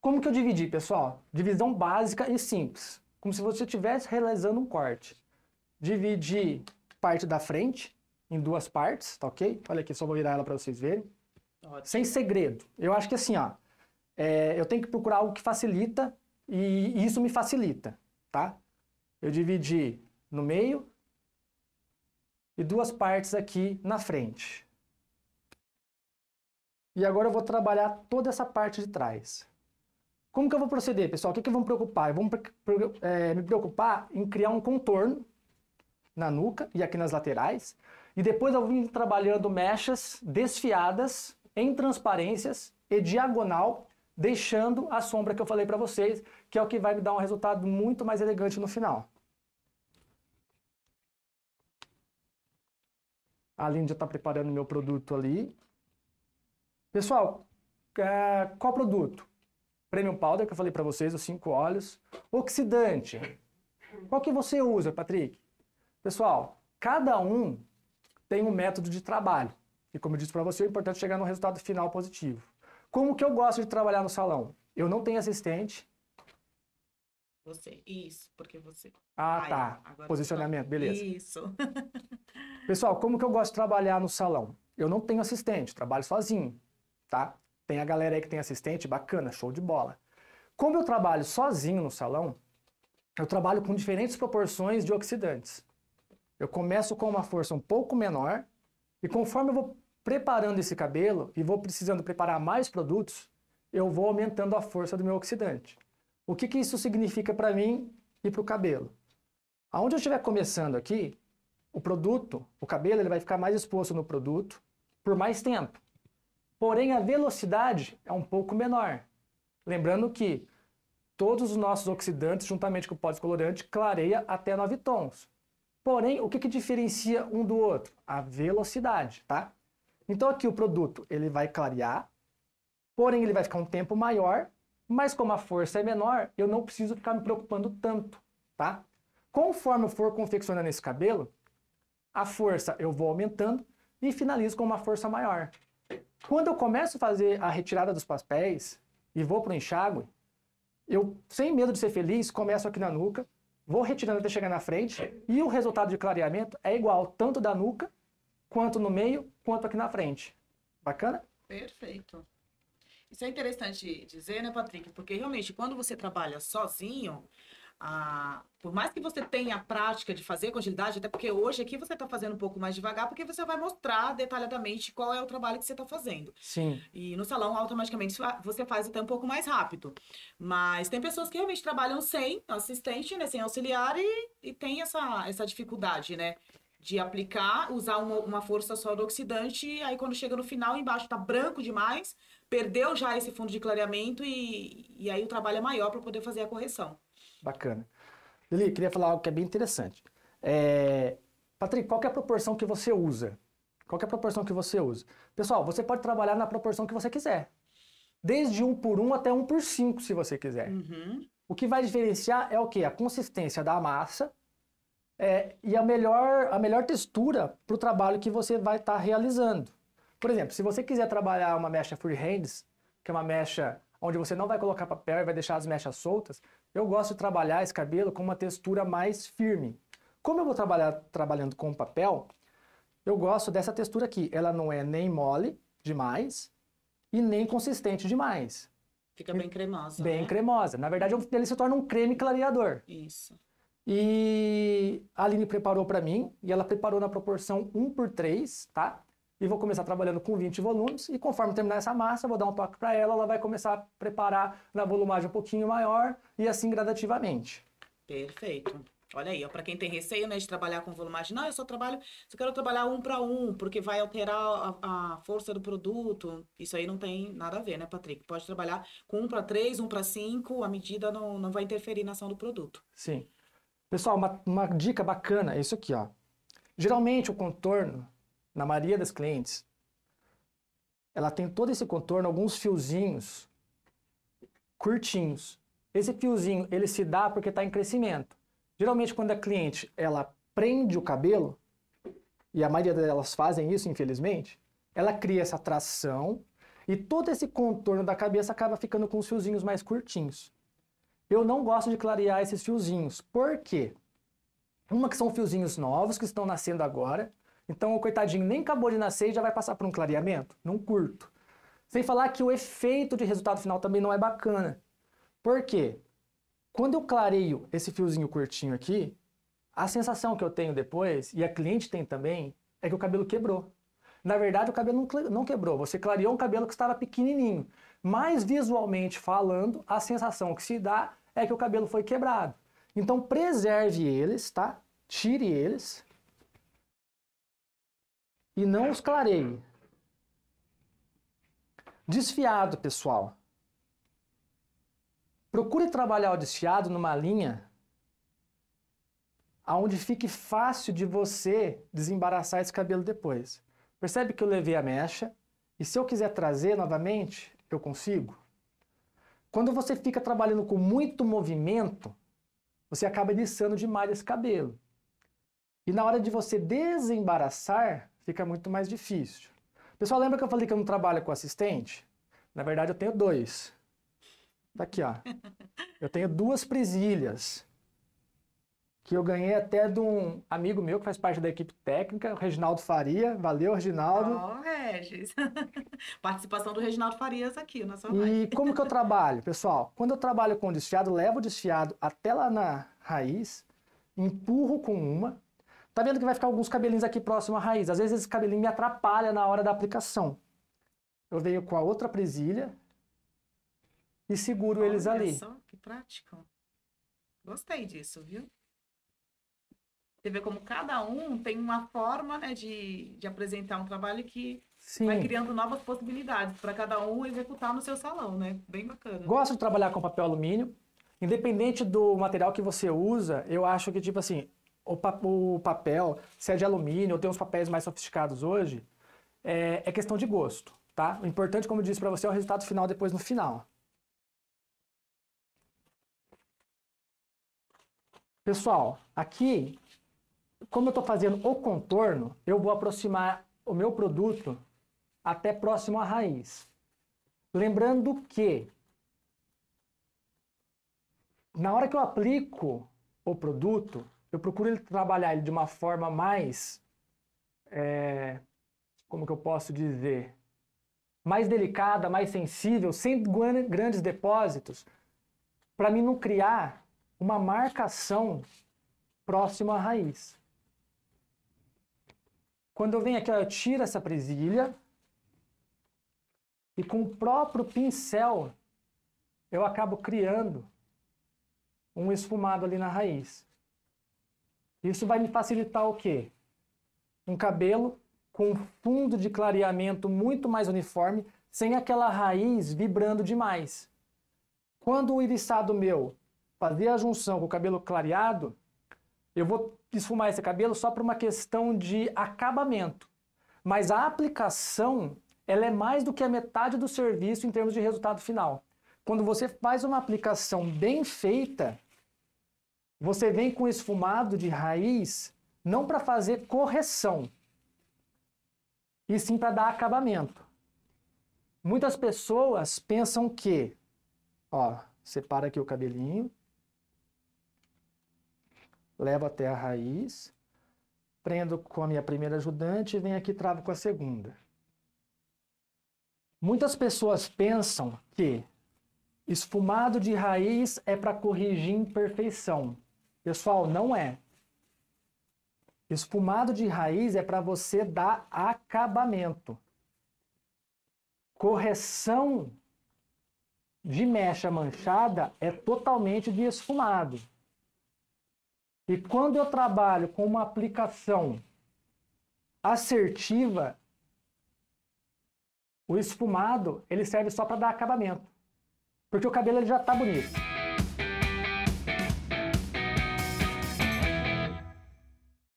Como que eu dividi, pessoal? Divisão básica e simples. Como se você estivesse realizando um corte. Dividi parte da frente em duas partes, tá ok? Olha aqui, só vou virar ela para vocês verem. Ótimo. Sem segredo. Eu acho que assim, ó, é, eu tenho que procurar algo que facilita e isso me facilita, tá? Eu dividi no meio e duas partes aqui na frente. E agora eu vou trabalhar toda essa parte de trás. Como que eu vou proceder, pessoal? O que, que eu vou me preocupar? Eu vou me, é, me preocupar em criar um contorno na nuca e aqui nas laterais. E depois eu vim trabalhando mechas desfiadas em transparências e diagonal, deixando a sombra que eu falei para vocês, que é o que vai me dar um resultado muito mais elegante no final. A Aline já está preparando meu produto ali. Pessoal, eh, qual produto? Premium Powder, que eu falei para vocês, os cinco óleos. Oxidante. Qual que você usa, Patrick? Pessoal, cada um tem um método de trabalho. E como eu disse para você, é importante chegar no resultado final positivo. Como que eu gosto de trabalhar no salão? Eu não tenho assistente. Você, isso, porque você. Ah, tá. Posicionamento, tô... beleza. Isso. Pessoal, como que eu gosto de trabalhar no salão? Eu não tenho assistente, trabalho sozinho, tá? Tem a galera aí que tem assistente, bacana, show de bola. Como eu trabalho sozinho no salão, eu trabalho com diferentes proporções de oxidantes. Eu começo com uma força um pouco menor e conforme eu vou preparando esse cabelo e vou precisando preparar mais produtos, eu vou aumentando a força do meu oxidante. O que, que isso significa para mim e para o cabelo? Aonde eu estiver começando aqui, o produto, o cabelo, ele vai ficar mais exposto no produto por mais tempo porém a velocidade é um pouco menor. Lembrando que todos os nossos oxidantes, juntamente com o pó descolorante, clareia até 9 tons. Porém, o que, que diferencia um do outro? A velocidade, tá? Então aqui o produto ele vai clarear, porém ele vai ficar um tempo maior, mas como a força é menor, eu não preciso ficar me preocupando tanto, tá? Conforme eu for confeccionando esse cabelo, a força eu vou aumentando e finalizo com uma força maior. Quando eu começo a fazer a retirada dos papéis e vou para o enxágue, eu, sem medo de ser feliz, começo aqui na nuca, vou retirando até chegar na frente, e o resultado de clareamento é igual tanto da nuca, quanto no meio, quanto aqui na frente. Bacana? Perfeito. Isso é interessante dizer, né, Patrick? Porque realmente, quando você trabalha sozinho, a, por mais que você tenha a prática de fazer com agilidade, até porque hoje aqui você está fazendo um pouco mais devagar, porque você vai mostrar detalhadamente qual é o trabalho que você está fazendo. Sim. E no salão, automaticamente, você faz até um pouco mais rápido. Mas tem pessoas que realmente trabalham sem assistente, né, sem auxiliar, e, e tem essa, essa dificuldade, né? De aplicar, usar uma, uma força só do oxidante, aí quando chega no final, embaixo está branco demais, perdeu já esse fundo de clareamento e, e aí o trabalho é maior para poder fazer a correção. Bacana. Lili, queria falar algo que é bem interessante. É... Patrick, qual é a proporção que você usa? Qual é a proporção que você usa? Pessoal, você pode trabalhar na proporção que você quiser. Desde 1 por 1 até 1 por 5, se você quiser. Uhum. O que vai diferenciar é o quê? A consistência da massa é, e a melhor, a melhor textura para o trabalho que você vai estar tá realizando. Por exemplo, se você quiser trabalhar uma mecha freehands, que é uma mecha onde você não vai colocar papel e vai deixar as mechas soltas, eu gosto de trabalhar esse cabelo com uma textura mais firme. Como eu vou trabalhar trabalhando com papel, eu gosto dessa textura aqui. Ela não é nem mole demais e nem consistente demais. Fica bem cremosa. Bem né? cremosa. Na verdade, ele se torna um creme clareador. Isso. E a Aline preparou para mim, e ela preparou na proporção 1 por 3, tá? e vou começar trabalhando com 20 volumes e conforme terminar essa massa, vou dar um toque para ela, ela vai começar a preparar na volumagem um pouquinho maior e assim gradativamente. Perfeito. Olha aí, para quem tem receio né, de trabalhar com volumagem, não, eu só trabalho, só quero trabalhar um para um, porque vai alterar a, a, força do produto. Isso aí não tem nada a ver, né, Patrick? Pode trabalhar com um para três, um para cinco, a medida não, não vai interferir na ação do produto. Sim. Pessoal, uma, uma dica bacana é isso aqui, ó. Geralmente o contorno na maioria das clientes, ela tem todo esse contorno, alguns fiozinhos curtinhos. Esse fiozinho, ele se dá porque está em crescimento. Geralmente, quando a cliente, ela prende o cabelo, e a maioria delas fazem isso, infelizmente, ela cria essa tração e todo esse contorno da cabeça acaba ficando com os fiozinhos mais curtinhos. Eu não gosto de clarear esses fiozinhos. Por quê? Uma que são fiozinhos novos que estão nascendo agora, então o coitadinho nem acabou de nascer e já vai passar por um clareamento? Não curto. Sem falar que o efeito de resultado final também não é bacana. Por quê? Quando eu clareio esse fiozinho curtinho aqui, a sensação que eu tenho depois, e a cliente tem também, é que o cabelo quebrou. Na verdade, o cabelo não quebrou. Você clareou um cabelo que estava pequenininho. Mas visualmente falando, a sensação que se dá é que o cabelo foi quebrado. Então preserve eles, tá? Tire eles, e não os clarei Desfiado, pessoal. Procure trabalhar o desfiado numa linha aonde fique fácil de você desembaraçar esse cabelo depois. Percebe que eu levei a mecha e se eu quiser trazer novamente, eu consigo. Quando você fica trabalhando com muito movimento, você acaba liçando demais esse cabelo. E na hora de você desembaraçar, fica muito mais difícil. Pessoal, lembra que eu falei que eu não trabalho com assistente? Na verdade, eu tenho dois. Daqui, tá ó. Eu tenho duas presilhas que eu ganhei até de um amigo meu que faz parte da equipe técnica, o Reginaldo Faria. Valeu, Reginaldo. Ó, oh, Regis. Participação do Reginaldo Farias aqui na sua live. E como que eu trabalho, pessoal? Quando eu trabalho com desfiado, levo o desfiado até lá na raiz, empurro com uma, Tá vendo que vai ficar alguns cabelinhos aqui próximo à raiz. Às vezes esse cabelinho me atrapalha na hora da aplicação. Eu venho com a outra presilha e seguro Olha eles ali. Só, que prático. Gostei disso, viu? Você vê como cada um tem uma forma né, de, de apresentar um trabalho que Sim. vai criando novas possibilidades para cada um executar no seu salão, né? Bem bacana. Gosto de trabalhar com papel alumínio. Independente do material que você usa, eu acho que, tipo assim, o, pa o papel, se é de alumínio ou tem uns papéis mais sofisticados hoje, é, é questão de gosto, tá? O importante, como eu disse para você, é o resultado final depois no final. Pessoal, aqui, como eu estou fazendo o contorno, eu vou aproximar o meu produto até próximo à raiz. Lembrando que, na hora que eu aplico o produto, eu procuro trabalhar ele de uma forma mais. É, como que eu posso dizer? Mais delicada, mais sensível, sem grandes depósitos, para mim não criar uma marcação próxima à raiz. Quando eu venho aqui, eu tiro essa presilha e com o próprio pincel eu acabo criando um esfumado ali na raiz. Isso vai me facilitar o quê? Um cabelo com um fundo de clareamento muito mais uniforme, sem aquela raiz vibrando demais. Quando o iriçado meu fazer a junção com o cabelo clareado, eu vou esfumar esse cabelo só por uma questão de acabamento. Mas a aplicação, ela é mais do que a metade do serviço em termos de resultado final. Quando você faz uma aplicação bem feita, você vem com esfumado de raiz não para fazer correção, e sim para dar acabamento. Muitas pessoas pensam que, ó, separa aqui o cabelinho, levo até a raiz, prendo com a minha primeira ajudante e venho aqui travo com a segunda. Muitas pessoas pensam que esfumado de raiz é para corrigir imperfeição. Pessoal, não é. Esfumado de raiz é para você dar acabamento. Correção de mecha manchada é totalmente de esfumado. E quando eu trabalho com uma aplicação assertiva, o esfumado ele serve só para dar acabamento, porque o cabelo ele já está bonito.